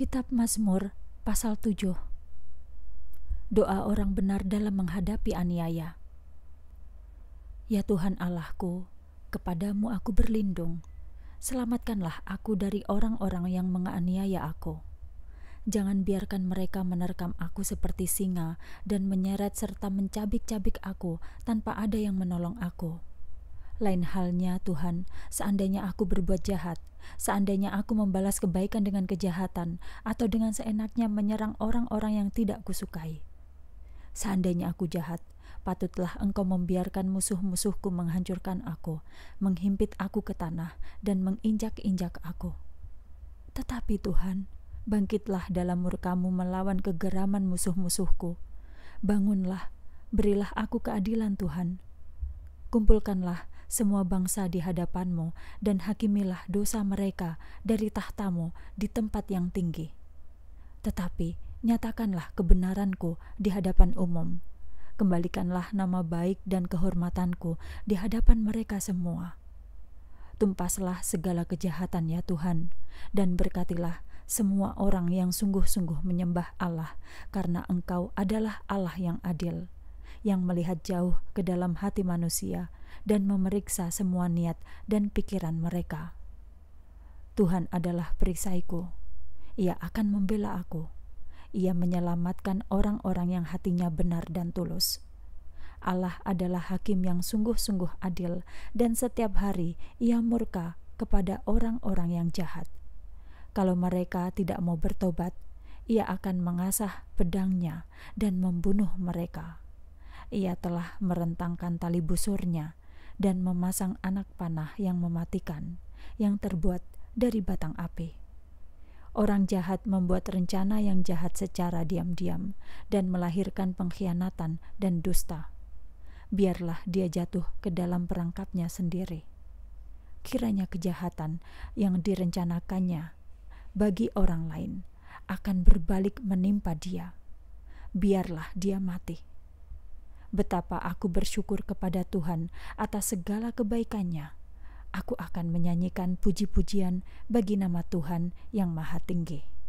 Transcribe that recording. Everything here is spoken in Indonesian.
Kitab Mazmur pasal 7 Doa orang benar dalam menghadapi aniaya Ya Tuhan Allahku, kepadamu aku berlindung. Selamatkanlah aku dari orang-orang yang menganiaya aku. Jangan biarkan mereka menerkam aku seperti singa dan menyeret serta mencabik-cabik aku tanpa ada yang menolong aku lain halnya, Tuhan, seandainya aku berbuat jahat, seandainya aku membalas kebaikan dengan kejahatan, atau dengan seenaknya menyerang orang-orang yang tidak kusukai. Seandainya aku jahat, patutlah engkau membiarkan musuh-musuhku menghancurkan aku, menghimpit aku ke tanah, dan menginjak-injak aku. Tetapi Tuhan, bangkitlah dalam murkamu melawan kegeraman musuh-musuhku. Bangunlah, berilah aku keadilan Tuhan. Kumpulkanlah semua bangsa di hadapanmu, dan hakimilah dosa mereka dari tahtamu di tempat yang tinggi. Tetapi nyatakanlah kebenaranku di hadapan umum. Kembalikanlah nama baik dan kehormatanku di hadapan mereka semua. Tumpaslah segala kejahatan ya Tuhan, dan berkatilah semua orang yang sungguh-sungguh menyembah Allah, karena Engkau adalah Allah yang adil yang melihat jauh ke dalam hati manusia dan memeriksa semua niat dan pikiran mereka. Tuhan adalah perisaiku. Ia akan membela aku. Ia menyelamatkan orang-orang yang hatinya benar dan tulus. Allah adalah hakim yang sungguh-sungguh adil, dan setiap hari Ia murka kepada orang-orang yang jahat. Kalau mereka tidak mau bertobat, Ia akan mengasah pedangnya dan membunuh mereka ia telah merentangkan tali busurnya dan memasang anak panah yang mematikan, yang terbuat dari batang api. Orang jahat membuat rencana yang jahat secara diam-diam dan melahirkan pengkhianatan dan dusta. Biarlah dia jatuh ke dalam perangkapnya sendiri. Kiranya kejahatan yang direncanakannya bagi orang lain akan berbalik menimpa dia. Biarlah dia mati. Betapa aku bersyukur kepada Tuhan atas segala kebaikannya. Aku akan menyanyikan puji-pujian bagi nama Tuhan yang Maha Tinggi.